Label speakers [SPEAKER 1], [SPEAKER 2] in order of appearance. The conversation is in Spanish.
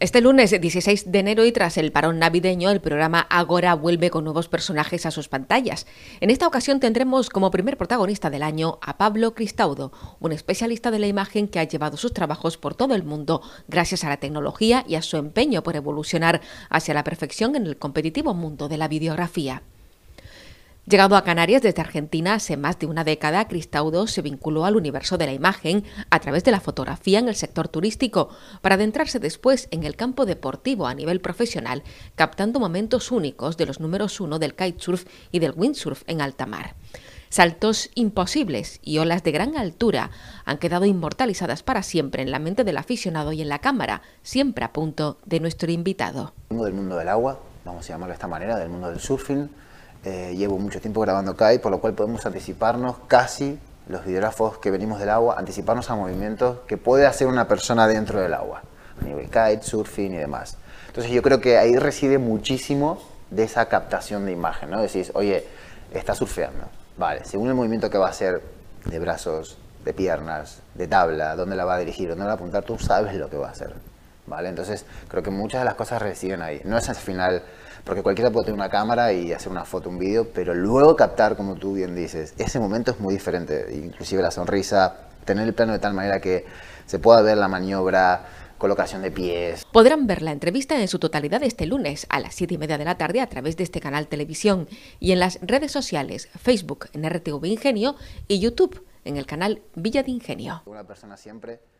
[SPEAKER 1] Este lunes 16 de enero y tras el parón navideño, el programa Agora vuelve con nuevos personajes a sus pantallas. En esta ocasión tendremos como primer protagonista del año a Pablo Cristaudo, un especialista de la imagen que ha llevado sus trabajos por todo el mundo gracias a la tecnología y a su empeño por evolucionar hacia la perfección en el competitivo mundo de la videografía. Llegado a Canarias desde Argentina hace más de una década, Cristaudo se vinculó al universo de la imagen a través de la fotografía en el sector turístico, para adentrarse después en el campo deportivo a nivel profesional, captando momentos únicos de los números uno del kitesurf y del windsurf en alta mar. Saltos imposibles y olas de gran altura han quedado inmortalizadas para siempre en la mente del aficionado y en la cámara, siempre a punto de nuestro invitado.
[SPEAKER 2] Del mundo del agua, vamos a llamarlo de esta manera, del mundo del surfing eh, llevo mucho tiempo grabando kite, por lo cual podemos anticiparnos casi los videógrafos que venimos del agua, anticiparnos a movimientos que puede hacer una persona dentro del agua, a nivel kite, surfing y demás. Entonces yo creo que ahí reside muchísimo de esa captación de imagen, ¿no? Decís, oye, está surfeando, vale, según el movimiento que va a hacer de brazos, de piernas, de tabla, dónde la va a dirigir, dónde la va a apuntar, tú sabes lo que va a hacer. Entonces creo que muchas de las cosas residen ahí. No es al final, porque cualquiera puede tener una cámara y hacer una foto, un vídeo, pero luego captar, como tú bien dices, ese momento es muy diferente. Inclusive la sonrisa, tener el plano de tal manera que se pueda ver la maniobra, colocación de pies.
[SPEAKER 1] Podrán ver la entrevista en su totalidad este lunes a las 7 y media de la tarde a través de este canal televisión y en las redes sociales Facebook en RTV Ingenio y YouTube en el canal Villa de Ingenio.
[SPEAKER 2] Una persona siempre